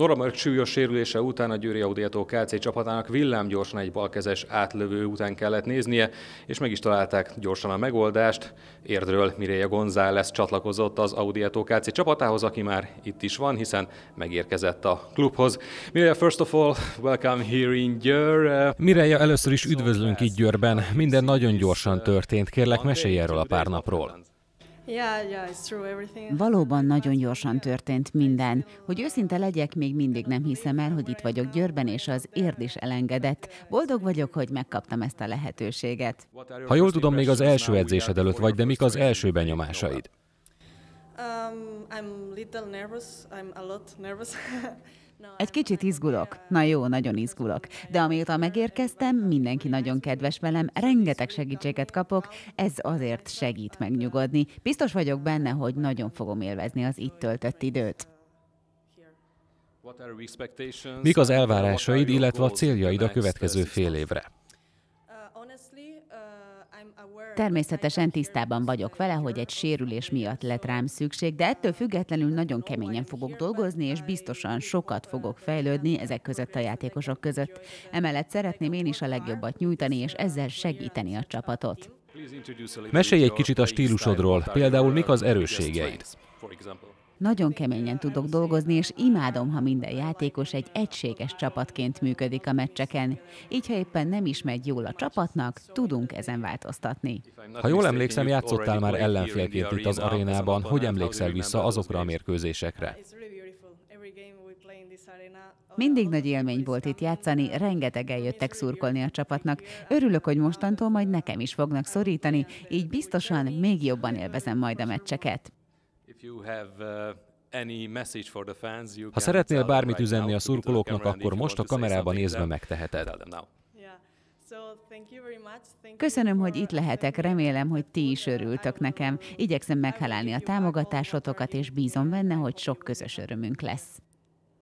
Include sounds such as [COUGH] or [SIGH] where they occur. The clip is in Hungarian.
Nora Mörk súlyos sérülése után a Győri Audiató KC csapatának villámgyorsan egy balkezes átlövő után kellett néznie, és meg is találták gyorsan a megoldást. Érdről Mireia González csatlakozott az Audiató KC csapatához, aki már itt is van, hiszen megérkezett a klubhoz. Mireia, first of all, welcome here in Győr. Mireia, először is üdvözlünk itt Győrben. Minden nagyon gyorsan történt. Kérlek, mesélj erről a pár napról. Valóban nagyon gyorsan történt minden. Hogy őszinte legyek, még mindig nem hiszem el, hogy itt vagyok Győrben, és az érd is elengedett. Boldog vagyok, hogy megkaptam ezt a lehetőséget. Ha jól tudom, még az első edzésed előtt vagy, de mik az első benyomásaid? Um, I'm little nervous. I'm a lot nervous. [LAUGHS] Egy kicsit izgulok. Na jó, nagyon izgulok. De amióta megérkeztem, mindenki nagyon kedves velem, rengeteg segítséget kapok, ez azért segít megnyugodni. Biztos vagyok benne, hogy nagyon fogom élvezni az itt töltött időt. Mik az elvárásaid, illetve a céljaid a következő fél évre? Természetesen tisztában vagyok vele, hogy egy sérülés miatt lett rám szükség, de ettől függetlenül nagyon keményen fogok dolgozni, és biztosan sokat fogok fejlődni ezek között a játékosok között. Emellett szeretném én is a legjobbat nyújtani, és ezzel segíteni a csapatot. Mesélj egy kicsit a stílusodról, például mik az erősségeid? Nagyon keményen tudok dolgozni, és imádom, ha minden játékos egy egységes csapatként működik a meccseken. Így, ha éppen nem is megy jól a csapatnak, tudunk ezen változtatni. Ha jól emlékszem, játszottál már ellenfélként itt az arénában. Hogy emlékszel vissza azokra a mérkőzésekre? Mindig nagy élmény volt itt játszani, rengetegen jöttek szurkolni a csapatnak. Örülök, hogy mostantól majd nekem is fognak szorítani, így biztosan még jobban élvezem majd a meccseket. Uh, ha szeretnél bármit üzenni a szurkolóknak, akkor most a kamerában nézve megteheted. Köszönöm, hogy itt lehetek, remélem, hogy ti is örültök nekem. Igyekszem meghalálni a támogatásotokat, és bízom benne, hogy sok közös örömünk lesz.